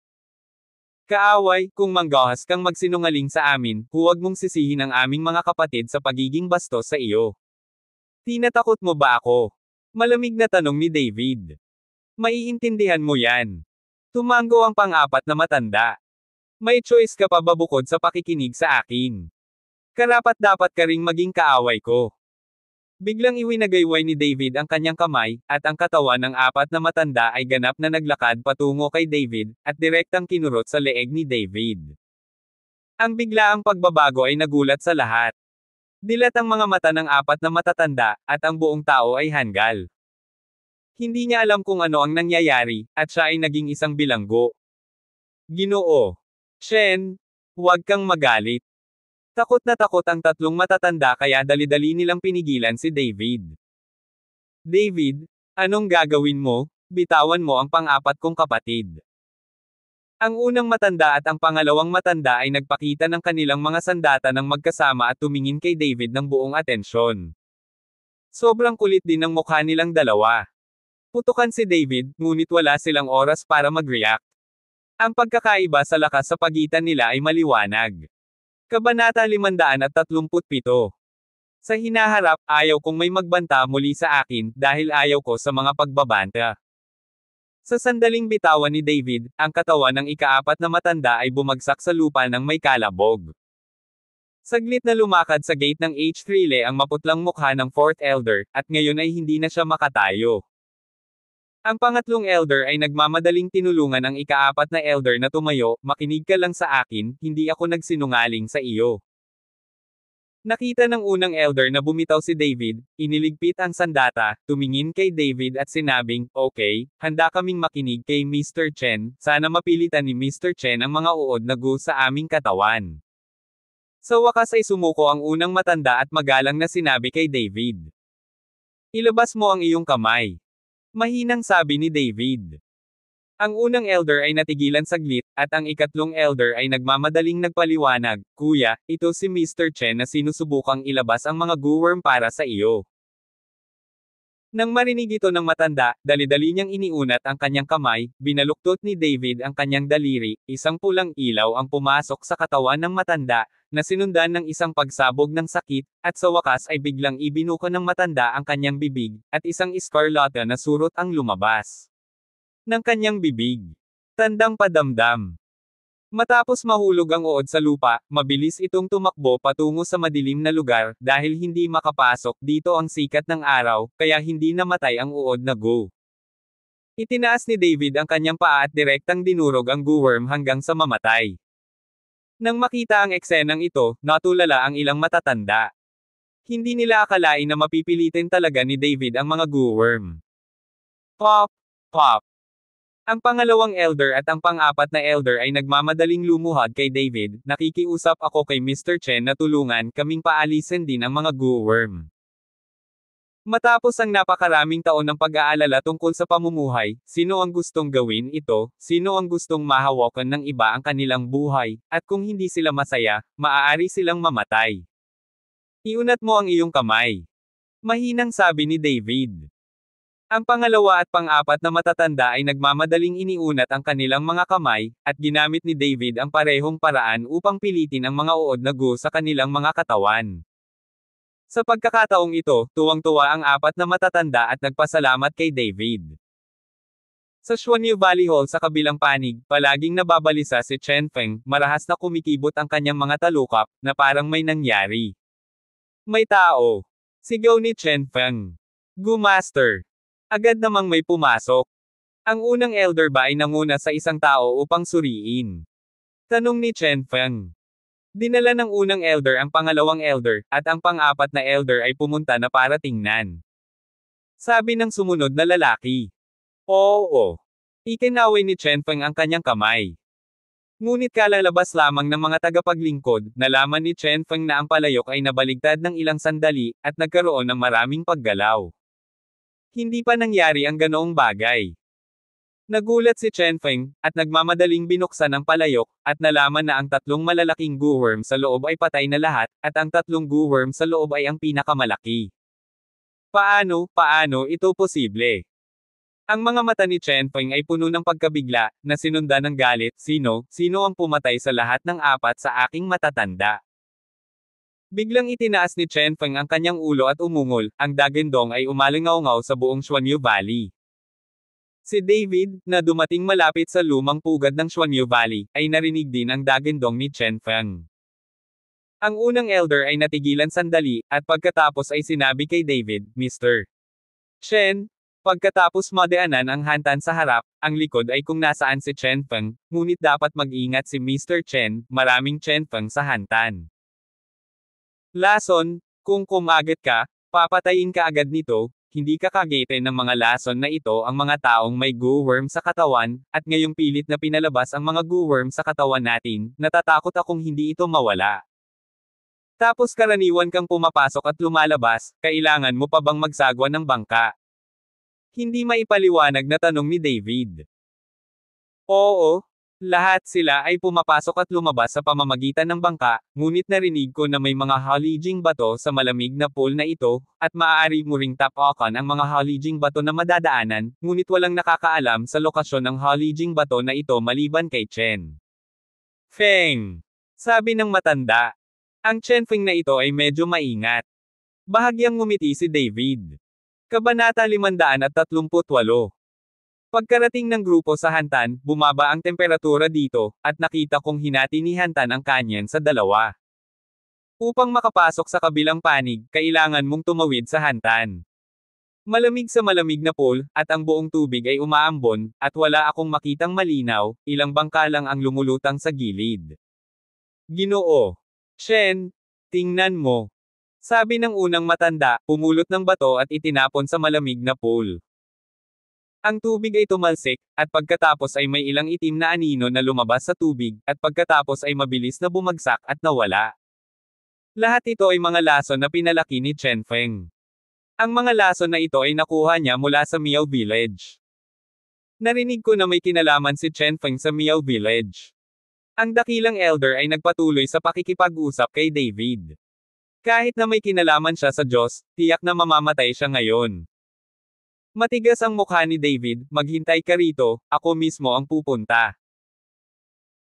Kaaway, kung manggahas kang magsinungaling sa amin, huwag mong sisihin ang aming mga kapatid sa pagiging bastos sa iyo. Tinatakot mo ba ako? Malamig na tanong ni David. Maiintindihan mo yan. Tumango ang pang-apat na matanda. May choice ka pa ba bukod sa pakikinig sa akin? Karapat dapat ka ring maging kaaway ko. Biglang iwinagayway ni David ang kanyang kamay, at ang katawan ng apat na matanda ay ganap na naglakad patungo kay David, at direktang kinurot sa leeg ni David. Ang biglaang pagbabago ay nagulat sa lahat. Dilat ang mga mata ng apat na matatanda, at ang buong tao ay hanggal. Hindi niya alam kung ano ang nangyayari, at siya ay naging isang bilanggo. Ginoo. Chen, huwag kang magalit. Takot na takot ang tatlong matatanda kaya dali-dali nilang pinigilan si David. David, anong gagawin mo? Bitawan mo ang pang-apat kong kapatid. Ang unang matanda at ang pangalawang matanda ay nagpakita ng kanilang mga sandata ng magkasama at tumingin kay David ng buong atensyon. Sobrang kulit din ang mukha nilang dalawa. Putukan si David, ngunit wala silang oras para mag-react. Ang pagkakaiba sa lakas sa pagitan nila ay maliwanag. Kabanata 537 Sa hinaharap, ayaw kong may magbanta muli sa akin dahil ayaw ko sa mga pagbabanta. Sa sandaling bitawan ni David, ang katawan ng ikaapat na matanda ay bumagsak sa lupa ng may kalabog. Saglit na lumakad sa gate ng H. 3 le ang maputlang mukha ng Fourth Elder, at ngayon ay hindi na siya makatayo. Ang pangatlong elder ay nagmamadaling tinulungan ang ikaapat na elder na tumayo, makinig ka lang sa akin, hindi ako nagsinungaling sa iyo. Nakita ng unang elder na bumitaw si David, iniligpit ang sandata, tumingin kay David at sinabing, Okay, handa kaming makinig kay Mr. Chen, sana mapilitan ni Mr. Chen ang mga uod na gu sa aming katawan. Sa wakas ay sumuko ang unang matanda at magalang na sinabi kay David. Ilabas mo ang iyong kamay. Mahinang sabi ni David. Ang unang elder ay natigilan saglit, at ang ikatlong elder ay nagmamadaling nagpaliwanag, Kuya, ito si Mr. Chen na sinusubukang ilabas ang mga guworm para sa iyo. Nang marinig ito ng matanda, dali-dali niyang iniunat ang kanyang kamay, binaluktot ni David ang kanyang daliri, isang pulang ilaw ang pumasok sa katawan ng matanda, na sinundan ng isang pagsabog ng sakit, at sa wakas ay biglang ibinuko ng matanda ang kanyang bibig, at isang iskarlata na surot ang lumabas ng kanyang bibig. Tandang padamdam. Matapos mahulog ang uod sa lupa, mabilis itong tumakbo patungo sa madilim na lugar dahil hindi makapasok dito ang sikat ng araw, kaya hindi namatay ang uod na go. Itinaas ni David ang kanyang paa at direktang dinurog ang guworm hanggang sa mamatay. Nang makita ang eksenang ito, natulala ang ilang matatanda. Hindi nila akalain na mapipilitin talaga ni David ang mga guworm. Pop! Pop! Ang pangalawang elder at ang pang-apat na elder ay nagmamadaling lumuhod kay David, nakikiusap ako kay Mr. Chen na tulungan kaming paalisin din ang mga guworm. Matapos ang napakaraming taon ng pag-aalala tungkol sa pamumuhay, sino ang gustong gawin ito, sino ang gustong mahawakan ng iba ang kanilang buhay, at kung hindi sila masaya, maaari silang mamatay. Iunat mo ang iyong kamay. Mahinang sabi ni David. Ang pangalawa at pang-apat na matatanda ay nagmamadaling iniunat ang kanilang mga kamay, at ginamit ni David ang parehong paraan upang pilitin ang mga uod na go sa kanilang mga katawan. Sa pagkakataong ito, tuwang-tuwa ang apat na matatanda at nagpasalamat kay David. Sa Xuanyu Valley Hall sa kabilang panig, palaging nababalisa si Chen Feng, marahas na kumikibot ang kanyang mga talukap, na parang may nangyari. May tao. Sigaw ni Chen Feng. Gu Master. Agad namang may pumasok. Ang unang elder ba ay nanguna sa isang tao upang suriin. Tanong ni Chen Feng. Dinala ng unang elder ang pangalawang elder, at ang pang-apat na elder ay pumunta na para tingnan. Sabi ng sumunod na lalaki. Oo. Ikinaway ni Chen Feng ang kanyang kamay. Ngunit kalalabas lamang ng mga tagapaglingkod, nalaman ni Chen Feng na ang palayok ay nabaligtad ng ilang sandali, at nagkaroon ng maraming paggalaw. Hindi pa nangyari ang ganoong bagay. Nagulat si Chen Feng, at nagmamadaling binuksan ang palayok, at nalaman na ang tatlong malalaking guworm sa loob ay patay na lahat, at ang tatlong guworm sa loob ay ang pinakamalaki. Paano, paano ito posible? Ang mga mata ni Chen Feng ay puno ng pagkabigla, na sinunda ng galit, sino, sino ang pumatay sa lahat ng apat sa aking matatanda. Biglang itinaas ni Chen Feng ang kanyang ulo at umungol, ang dagendong ay umalingaw-ngaw sa buong Xuanyu Valley. Si David, na dumating malapit sa lumang pugad ng Xuanyu Valley, ay narinig din ang dagindong ni Chen Feng. Ang unang elder ay natigilan sandali, at pagkatapos ay sinabi kay David, Mr. Chen, pagkatapos madaanan ang hantan sa harap, ang likod ay kung nasaan si Chen Feng, ngunit dapat mag-ingat si Mr. Chen, maraming Chen Feng sa hantan. Lason, kung kumagat ka, papatayin ka agad nito, hindi kakagete ng mga lason na ito ang mga taong may goo worm sa katawan, at ngayong pilit na pinalabas ang mga goo worm sa katawan natin, natatakot akong hindi ito mawala. Tapos karaniwan kang pumapasok at lumalabas, kailangan mo pa bang magsagwa ng bangka? Hindi maipaliwanag na tanong ni David. Oo, lahat sila ay pumapasok at lumabas sa pamamagitan ng bangka, ngunit narinig ko na may mga halijing bato sa malamig na pool na ito, at maaari mo ring tapakan ang mga halijing bato na madadaanan, ngunit walang nakakaalam sa lokasyon ng halijing bato na ito maliban kay Chen. Feng! Sabi ng matanda. Ang Chen Feng na ito ay medyo maingat. Bahagyang ngumiti si David. Kabanata 538 Pagkarating ng grupo sa Hantan, bumaba ang temperatura dito, at nakita kong hinati ni Hantan ang canyon sa dalawa. Upang makapasok sa kabilang panig, kailangan mong tumawid sa Hantan. Malamig sa malamig na pool, at ang buong tubig ay umaambon, at wala akong makitang malinaw, ilang bangka lang ang lumulutang sa gilid. Ginoo! Shen! Tingnan mo! Sabi ng unang matanda, pumulot ng bato at itinapon sa malamig na pool. Ang tubig ay tumalsik, at pagkatapos ay may ilang itim na anino na lumabas sa tubig, at pagkatapos ay mabilis na bumagsak at nawala. Lahat ito ay mga laso na pinalaki ni Chen Feng. Ang mga laso na ito ay nakuha niya mula sa Miao Village. Narinig ko na may kinalaman si Chen Feng sa Miao Village. Ang dakilang elder ay nagpatuloy sa pakikipag-usap kay David. Kahit na may kinalaman siya sa Diyos, tiyak na mamamatay siya ngayon. Matigas ang mukha ni David, maghintay ka rito, ako mismo ang pupunta.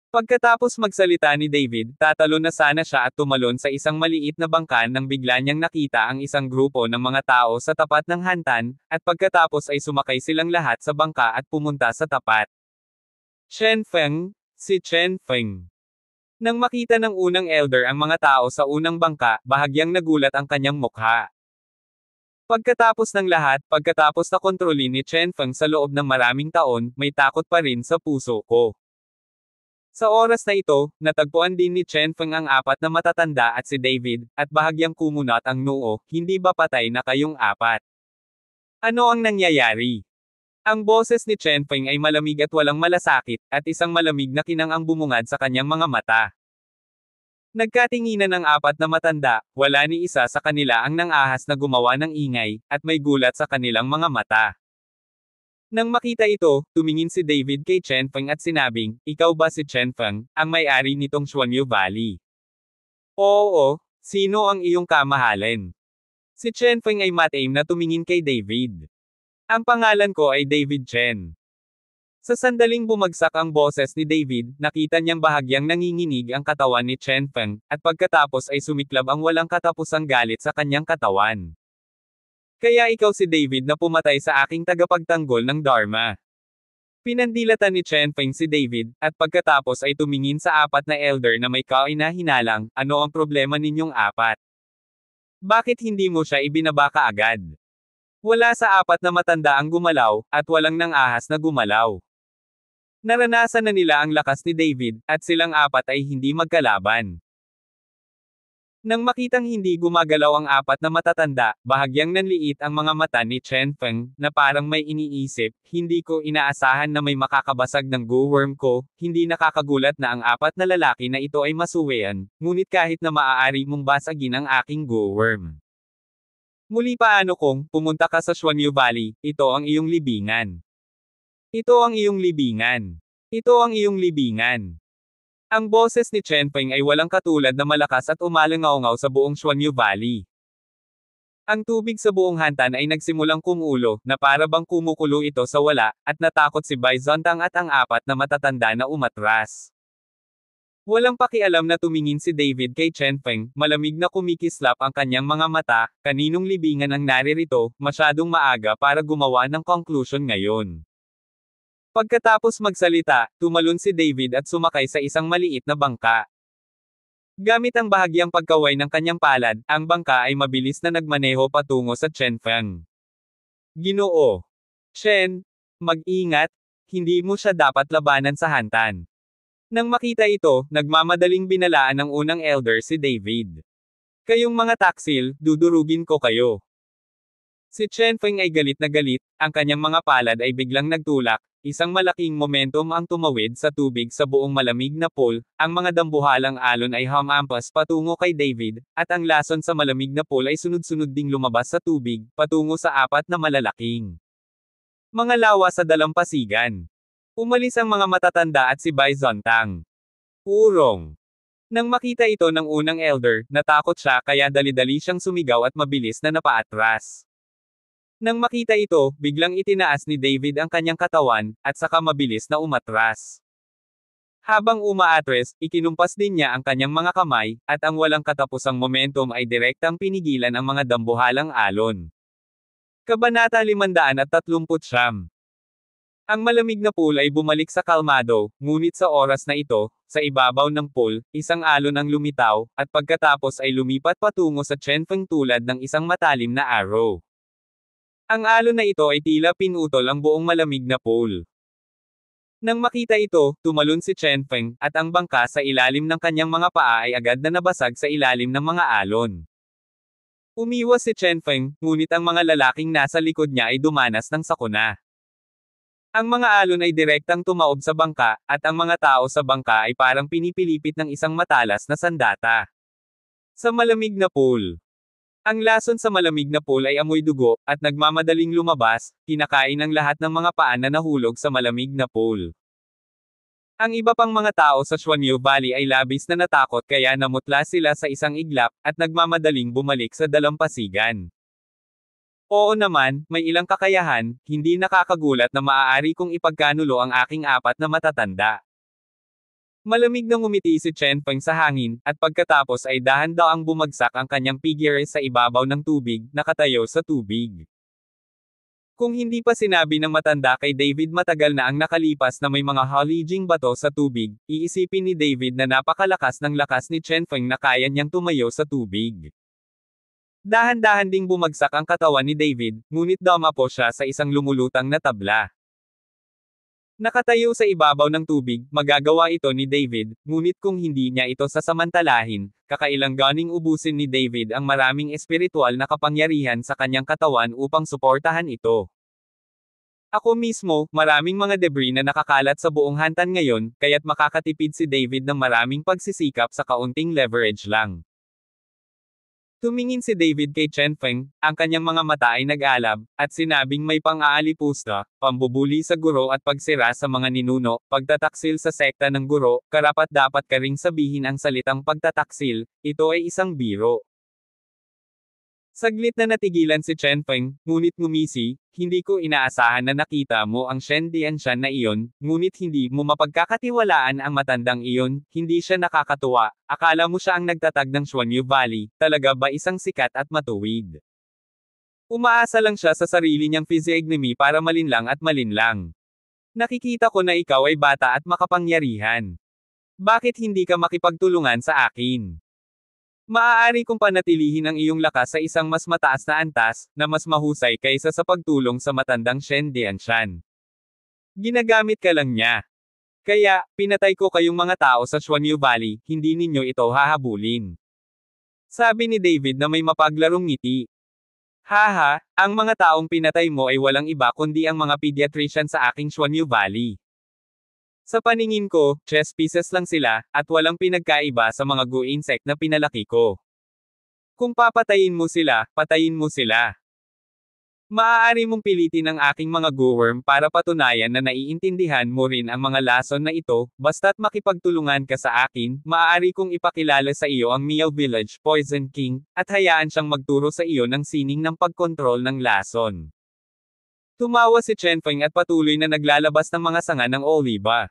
Pagkatapos magsalita ni David, tatalo na sana siya at tumalon sa isang maliit na bangkan nang bigla niyang nakita ang isang grupo ng mga tao sa tapat ng hantan, at pagkatapos ay sumakay silang lahat sa bangka at pumunta sa tapat. Chen Feng, si Chen Feng. Nang makita ng unang elder ang mga tao sa unang bangka, bahagyang nagulat ang kanyang mukha. Pagkatapos ng lahat, pagkatapos na kontrolin ni Chen Feng sa loob ng maraming taon, may takot pa rin sa puso ko. Sa oras na ito, natagpuan din ni Chen Feng ang apat na matatanda at si David, at bahagyang kumunat ang noo, hindi ba patay na kayong apat? Ano ang nangyayari? Ang boses ni Chen Feng ay malamig at walang malasakit, at isang malamig na kinang ang bumungad sa kanyang mga mata. Nagkatinginan ang apat na matanda, wala ni isa sa kanila ang nangahas na gumawa ng ingay, at may gulat sa kanilang mga mata. Nang makita ito, tumingin si David kay Chen Feng at sinabing, Ikaw ba si Chen Feng, ang may-ari nitong Xuanyu Valley? Oo, sino ang iyong kamahalin? Si Chen Feng ay mataim na tumingin kay David. Ang pangalan ko ay David Chen. Sa sandaling bumagsak ang boses ni David, nakita niyang bahagyang nanginginig ang katawan ni Chen Feng, at pagkatapos ay sumiklab ang walang katapusang galit sa kanyang katawan. Kaya ikaw si David na pumatay sa aking tagapagtanggol ng Dharma. Pinandilatan ni Chen Feng si David, at pagkatapos ay tumingin sa apat na elder na may na hinalang, ano ang problema ninyong apat? Bakit hindi mo siya ibinaba agad? Wala sa apat na matanda ang gumalaw, at walang nang ahas na gumalaw. Naranasan na nila ang lakas ni David, at silang apat ay hindi magkalaban. Nang makitang hindi gumagalaw ang apat na matatanda, bahagyang nanliit ang mga mata ni Chen Feng, na parang may iniisip, hindi ko inaasahan na may makakabasag ng go-worm ko, hindi nakakagulat na ang apat na lalaki na ito ay masuwean, ngunit kahit na maaari mong basagin ang aking go-worm. Muli paano kung, pumunta ka sa Xuanyu Valley, ito ang iyong libingan. Ito ang iyong libingan. Ito ang iyong libingan. Ang boses ni Chen Feng ay walang katulad na malakas at umalangaw sa buong Xuanyu Valley. Ang tubig sa buong hantan ay nagsimulang kumulo, na para bang kumukulo ito sa wala, at natakot si Byzantang at ang apat na matatanda na umatras. Walang pakialam na tumingin si David kay Chen Feng, malamig na kumikislap ang kanyang mga mata, kaninong libingan ang naririto, masyadong maaga para gumawa ng conclusion ngayon. Pagkatapos magsalita, tumalon si David at sumakay sa isang maliit na bangka. Gamit ang bahagyang pagkaway ng kanyang palad, ang bangka ay mabilis na nagmaneho patungo sa Chen Feng. Ginoo. Chen, mag-ingat, hindi mo siya dapat labanan sa hantan. Nang makita ito, nagmamadaling binalaan ng unang elder si David. Kayong mga taksil, dudurugin ko kayo. Si Chen Feng ay galit na galit, ang kanyang mga palad ay biglang nagtulak, Isang malaking momentum ang tumawid sa tubig sa buong malamig na pool, ang mga dambuhalang alon ay hamampas patungo kay David, at ang lason sa malamig na pool ay sunod-sunod ding lumabas sa tubig, patungo sa apat na malalaking mga lawa sa dalampasigan. Umalis ang mga matatanda at si Byzantang. Urong. Nang makita ito ng unang elder, natakot siya kaya dali-dali siyang sumigaw at mabilis na napaatras. Nang makita ito, biglang itinaas ni David ang kanyang katawan, at saka mabilis na umatras. Habang umaatres, ikinumpas din niya ang kanyang mga kamay, at ang walang katapusang momentum ay direktang pinigilan ang mga dambuhalang alon. Kabanata 539 Ang malamig na pool ay bumalik sa kalmado, ngunit sa oras na ito, sa ibabaw ng pool, isang alon ang lumitaw, at pagkatapos ay lumipat patungo sa Chenfeng tulad ng isang matalim na arrow. Ang alon na ito ay tila pinutol ang buong malamig na pole. Nang makita ito, tumalon si Chen Feng, at ang bangka sa ilalim ng kanyang mga paa ay agad na nabasag sa ilalim ng mga alon. Umiwas si Chen Feng, ngunit ang mga lalaking nasa likod niya ay dumanas ng sakuna. Ang mga alon ay direktang tumaob sa bangka, at ang mga tao sa bangka ay parang pinipilipit ng isang matalas na sandata. Sa malamig na pool. Ang lason sa malamig na pool ay amoy dugo, at nagmamadaling lumabas, kinakain ang lahat ng mga paan na nahulog sa malamig na pool. Ang iba pang mga tao sa Xuanyu Valley ay labis na natakot kaya namutla sila sa isang iglap, at nagmamadaling bumalik sa dalampasigan. Oo naman, may ilang kakayahan, hindi nakakagulat na maaari kong ipagkanulo ang aking apat na matatanda. Malamig na ngumiti si Chen Feng sa hangin, at pagkatapos ay dahan ang bumagsak ang kanyang figure sa ibabaw ng tubig, nakatayo sa tubig. Kung hindi pa sinabi ng matanda kay David matagal na ang nakalipas na may mga halijing bato sa tubig, iisipin ni David na napakalakas ng lakas ni Chen Feng na kaya niyang tumayo sa tubig. Dahan-dahan ding bumagsak ang katawan ni David, ngunit dama po siya sa isang lumulutang na tabla. Nakatayo sa ibabaw ng tubig, magagawa ito ni David, ngunit kung hindi niya ito sasamantalahin, kakailang ganing ubusin ni David ang maraming espiritual na kapangyarihan sa kanyang katawan upang suportahan ito. Ako mismo, maraming mga debris na nakakalat sa buong hantan ngayon, kaya't makakatipid si David ng maraming pagsisikap sa kaunting leverage lang. Tumingin si David kay Chen Feng, ang kanyang mga mata ay nag-alab, at sinabing may pang-aalipusta, pambubuli sa guro at pagsira sa mga ninuno, pagtataksil sa sekta ng guro, karapat dapat ka ring sabihin ang salitang pagtataksil, ito ay isang biro. Saglit na natigilan si Chen Feng, ngunit ngumisi, hindi ko inaasahan na nakita mo ang Shen Dianshan na iyon, ngunit hindi mo mapagkakatiwalaan ang matandang iyon, hindi siya nakakatuwa, akala mo siya ang nagtatag ng Xuanyu Valley, talaga ba isang sikat at matuwid? Umaasa lang siya sa sarili niyang physiognomy para malinlang at malinlang. Nakikita ko na ikaw ay bata at makapangyarihan. Bakit hindi ka makipagtulungan sa akin? Maaari kong panatilihin ang iyong lakas sa isang mas mataas na antas, na mas mahusay kaysa sa pagtulong sa matandang Shen Dianshan. Ginagamit ka lang niya. Kaya, pinatay ko kayong mga tao sa Xuanyu Valley, hindi ninyo ito hahabulin. Sabi ni David na may mapaglarong ngiti. Haha, ang mga taong pinatay mo ay walang iba kundi ang mga pediatrician sa aking Xuanyu Valley. Sa paningin ko, chess pieces lang sila, at walang pinagkaiba sa mga goo insect na pinalaki ko. Kung papatayin mo sila, patayin mo sila. Maaari mong pilitin ang aking mga goworm para patunayan na naiintindihan mo rin ang mga lason na ito, basta't makipagtulungan ka sa akin, maaari kong ipakilala sa iyo ang Meow Village Poison King, at hayaan siyang magturo sa iyo ng sining ng pagkontrol ng lason. Tumawa si Chen Feng at patuloy na naglalabas ng mga sanga ng oliba.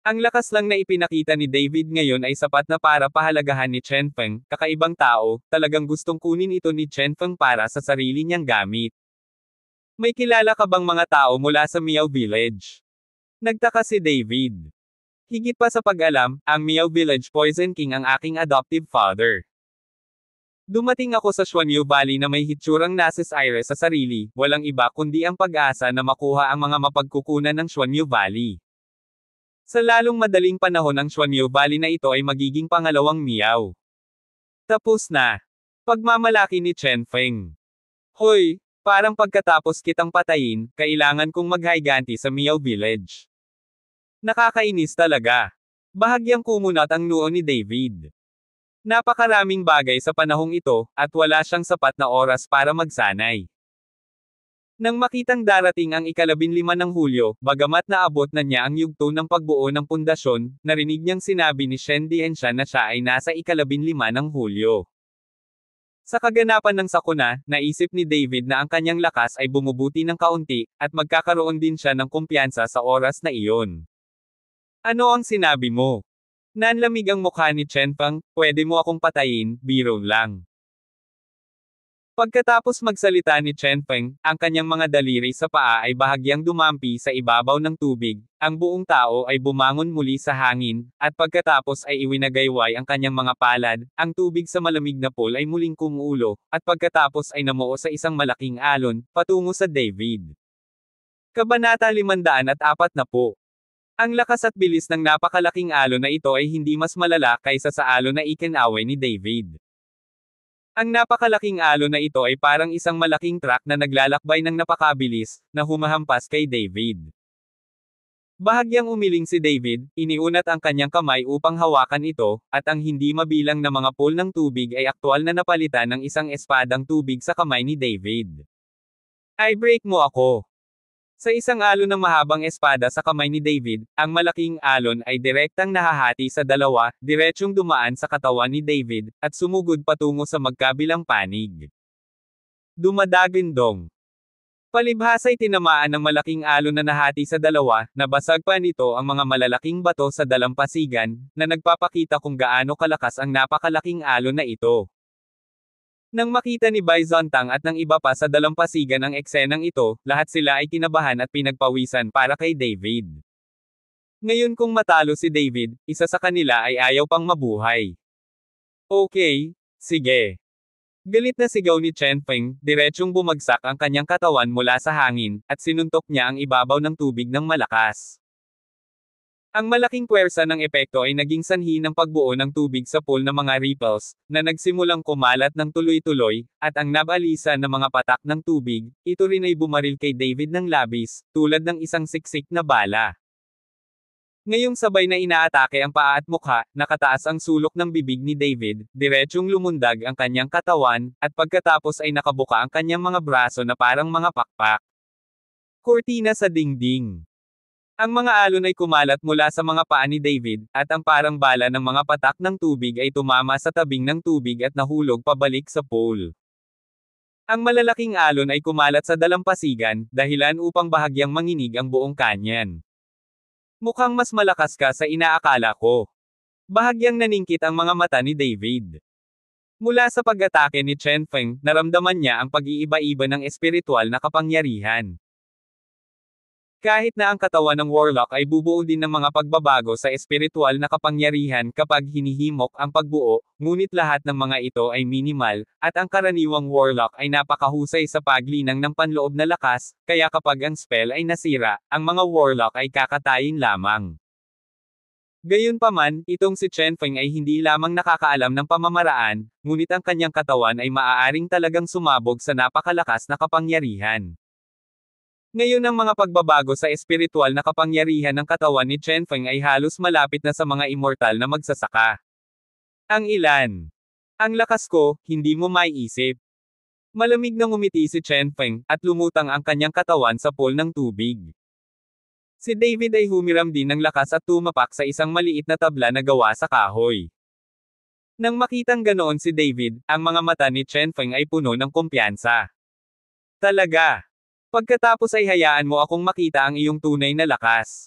Ang lakas lang na ipinakita ni David ngayon ay sapat na para pahalagahan ni Chen Feng, kakaibang tao, talagang gustong kunin ito ni Chen Feng para sa sarili niyang gamit. May kilala ka bang mga tao mula sa Miao Village? Nagtaka si David. Higit pa sa pag-alam, ang Miao Village Poison King ang aking adoptive father. Dumating ako sa Xuanyu Valley na may hitsurang Nasis Aires sa sarili, walang iba kundi ang pag-asa na makuha ang mga mapagkukunan ng Xuanyu Valley. Sa lalong madaling panahon ang Xuanyu Valley na ito ay magiging pangalawang Miao. Tapos na. Pagmamalaki ni Chen Feng. Hoy, parang pagkatapos kitang patayin, kailangan kong maghayganti sa Miao Village. Nakakainis talaga. Bahagyang kumunot ang noo ni David. Napakaraming bagay sa panahong ito, at wala siyang sapat na oras para magsanay. Nang makitang darating ang ikalabinlima ng Hulyo, bagamat naabot na niya ang yugto ng pagbuo ng pundasyon, narinig niyang sinabi ni Shen Diensha na siya ay nasa ikalabinlima ng Hulyo. Sa kaganapan ng sakuna, naisip ni David na ang kanyang lakas ay bumubuti ng kaunti, at magkakaroon din siya ng kumpiyansa sa oras na iyon. Ano ang sinabi mo? Nanlamig ang mukha ni Chen Pang, pwede mo akong patayin, biro lang. Pagkatapos magsalita ni Chen Peng, ang kanyang mga daliri sa paa ay bahagyang dumampi sa ibabaw ng tubig, ang buong tao ay bumangon muli sa hangin, at pagkatapos ay iwinagayway ang kanyang mga palad, ang tubig sa malamig na pool ay muling kumulo, at pagkatapos ay namuo sa isang malaking alon, patungo sa David. Kabanata 540 Ang lakas at bilis ng napakalaking alon na ito ay hindi mas malala kaysa sa alon na ikinaway ni David. Ang napakalaking alo na ito ay parang isang malaking truck na naglalakbay ng napakabilis, na humahampas kay David. Bahagyang umiling si David, iniunat ang kanyang kamay upang hawakan ito, at ang hindi mabilang na mga pool ng tubig ay aktwal na napalitan ng isang espadang tubig sa kamay ni David. I break mo ako. Sa isang alon ng mahabang espada sa kamay ni David, ang malaking alon ay direktang nahahati sa dalawa, diretsyong dumaan sa katawan ni David, at sumugod patungo sa magkabilang panig. Dumadagindong. Palibhasa ay tinamaan ng malaking alon na nahati sa dalawa, nabasag pa nito ang mga malalaking bato sa dalampasigan, na nagpapakita kung gaano kalakas ang napakalaking alon na ito. Nang makita ni Byzantang at ng iba pa sa dalampasigan ang eksenang ito, lahat sila ay kinabahan at pinagpawisan para kay David. Ngayon kung matalo si David, isa sa kanila ay ayaw pang mabuhay. Okay, sige. Galit na sigaw ni Chen Peng, diretsyong bumagsak ang kanyang katawan mula sa hangin, at sinuntok niya ang ibabaw ng tubig ng malakas. Ang malaking puwersa ng epekto ay naging sanhi ng pagbuo ng tubig sa pool ng mga ripples, na nagsimulang kumalat ng tuloy-tuloy, at ang nabalisa ng mga patak ng tubig, ito rin ay bumaril kay David ng labis, tulad ng isang siksik na bala. Ngayong sabay na inaatake ang paa at mukha, nakataas ang sulok ng bibig ni David, diretsyong lumundag ang kanyang katawan, at pagkatapos ay nakabuka ang kanyang mga braso na parang mga pakpak. Kortina sa dingding ang mga alon ay kumalat mula sa mga paa ni David, at ang parang bala ng mga patak ng tubig ay tumama sa tabing ng tubig at nahulog pabalik sa pole. Ang malalaking alon ay kumalat sa dalampasigan, dahilan upang bahagyang manginig ang buong kanyan. Mukhang mas malakas ka sa inaakala ko. Bahagyang naningkit ang mga mata ni David. Mula sa pag-atake ni Chen Feng, naramdaman niya ang pag-iiba-iba ng espiritual na kapangyarihan. Kahit na ang katawan ng warlock ay bubuo din ng mga pagbabago sa espiritual na kapangyarihan kapag hinihimok ang pagbuo, ngunit lahat ng mga ito ay minimal, at ang karaniwang warlock ay napakahusay sa paglinang ng panloob na lakas, kaya kapag ang spell ay nasira, ang mga warlock ay kakatayin lamang. Gayunpaman, itong si Chen Feng ay hindi lamang nakakaalam ng pamamaraan, ngunit ang kanyang katawan ay maaaring talagang sumabog sa napakalakas na kapangyarihan. Ngayon ang mga pagbabago sa espiritual na kapangyarihan ng katawan ni Chen Feng ay halos malapit na sa mga immortal na magsasaka. Ang ilan. Ang lakas ko, hindi mo maiisip. Malamig na umiti si Chen Feng, at lumutang ang kanyang katawan sa pool ng tubig. Si David ay humiram din ng lakas at tumapak sa isang maliit na tabla na gawa sa kahoy. Nang makitang ganoon si David, ang mga mata ni Chen Feng ay puno ng kumpiyansa. Talaga! Pagkatapos ay hayaan mo akong makita ang iyong tunay na lakas.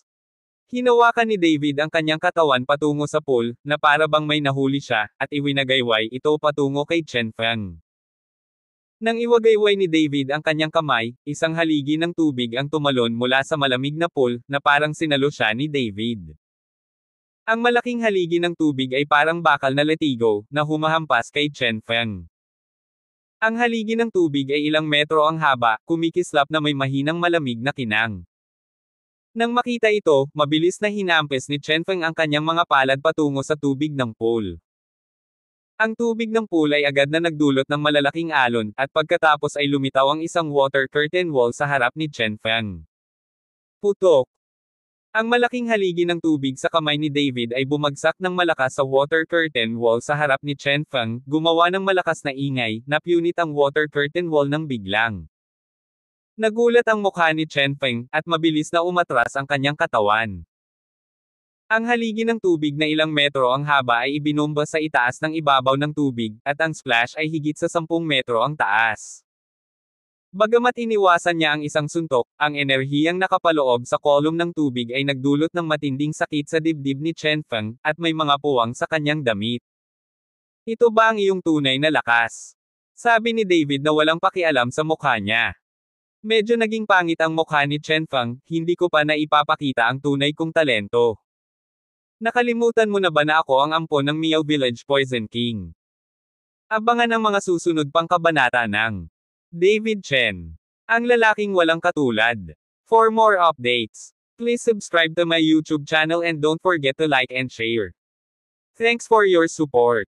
Hinawakan ni David ang kanyang katawan patungo sa pool, na para bang may nahuli siya, at iwinagayway ito patungo kay Chen Feng. Nang iwagayway ni David ang kanyang kamay, isang haligi ng tubig ang tumalon mula sa malamig na pool, na parang sinalo siya ni David. Ang malaking haligi ng tubig ay parang bakal na letigo, na humahampas kay Chen Feng. Ang haligi ng tubig ay ilang metro ang haba, kumikislap na may mahinang malamig na kinang. Nang makita ito, mabilis na hinampas ni Chen Feng ang kanyang mga palad patungo sa tubig ng pool. Ang tubig ng pool ay agad na nagdulot ng malalaking alon, at pagkatapos ay lumitaw ang isang water curtain wall sa harap ni Chen Feng. Putok! Ang malaking haligi ng tubig sa kamay ni David ay bumagsak ng malakas sa water curtain wall sa harap ni Chen Feng, gumawa ng malakas na ingay, napunit ang water curtain wall ng biglang. Nagulat ang mukha ni Chen Feng, at mabilis na umatras ang kanyang katawan. Ang haligi ng tubig na ilang metro ang haba ay ibinomba sa itaas ng ibabaw ng tubig, at ang splash ay higit sa 10 metro ang taas. Bagamat iniwasan niya ang isang suntok, ang enerhiyang nakapaloob sa kolum ng tubig ay nagdulot ng matinding sakit sa dibdib ni Chen Feng, at may mga puwang sa kanyang damit. Ito ba ang iyong tunay na lakas? Sabi ni David na walang pakialam sa mukha niya. Medyo naging pangit ang mukha ni Chen Feng, hindi ko pa naipapakita ang tunay kong talento. Nakalimutan mo na ba na ako ang ampon ng Miao Village Poison King? Abangan ang mga susunod pang kabanata ng David Chen. Ang lalaking walang katulad. For more updates, please subscribe to my YouTube channel and don't forget to like and share. Thanks for your support.